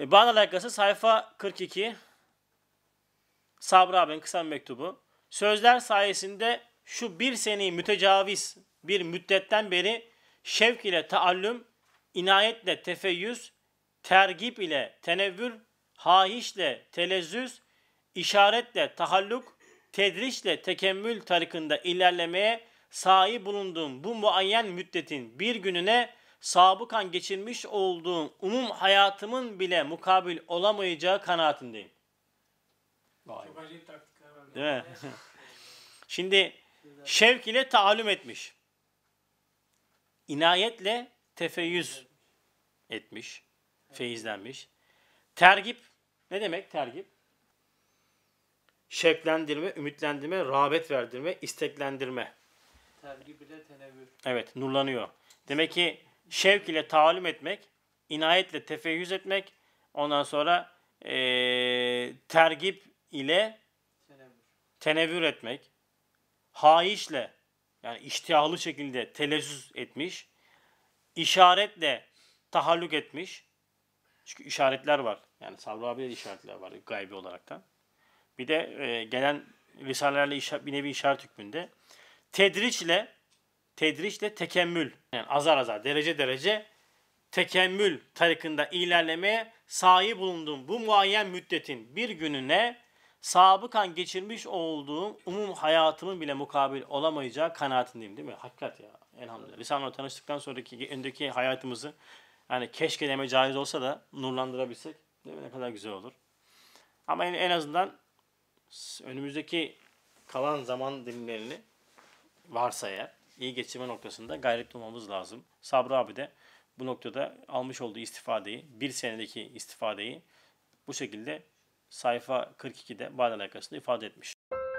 E, Bağdat Alakası sayfa 42. Sabri abinin kısa mektubu. Sözler sayesinde şu bir seneyi mütecaviz bir müddetten beri şevk ile taallüm, inayetle tefeyyüz, tergip ile tenevvür, hahişle telezzüz, işaretle tahalluk, tedriçle tekemmül tarikında ilerlemeye sahip bulunduğum bu muayyen müddetin bir gününe sabıkan geçirmiş olduğum umum hayatımın bile mukabil olamayacağı kanaatindeyim. Vay. Çok acayip taktik herhalde. Değil mi? Şimdi şevk ile taallüm etmiş. İnayetle tefeyyüz etmiş. Feyizlenmiş. Tergip ne demek tergip? Şevklendirme, ümitlendirme, rağbet verdirme, isteklendirme. Tergip ile tenevvür. Evet, nurlanıyor. Demek ki şevk ile talim etmek, inayetle tefeyyüz etmek, ondan sonra e, tergip ile tenevür etmek, haişle yani iştiyahlı şekilde telezzüz etmiş, işaretle tahallük etmiş. Çünkü işaretler var. Yani Sabri işaretler var gaybi olaraktan. Bir de e, gelen risalelerle işa- bir nevi işaret hükmünde. Tedriçle tedriçle tekemmül yani azar azar derece derece tekemmül tarikında ilerlemeye sahi bulunduğum bu muayyen müddetin bir gününe sabıkan geçirmiş olduğum umum hayatımın bile mukabil olamayacağı kanaatindeyim değil mi? Hakikat ya elhamdülillah. Risale'yle tanıştıktan sonraki öndeki hayatımızı yani keşke deme caiz olsa da nurlandırabilsek ne kadar güzel olur. Ama en, en azından önümüzdeki kalan zaman dilimlerini varsa eğer iyi geçirme noktasında gayretli olmamız lazım. Sabri abi de bu noktada almış olduğu istifadeyi, bir senedeki istifadeyi bu şekilde sayfa 42'de bağın alakasında ifade etmiş.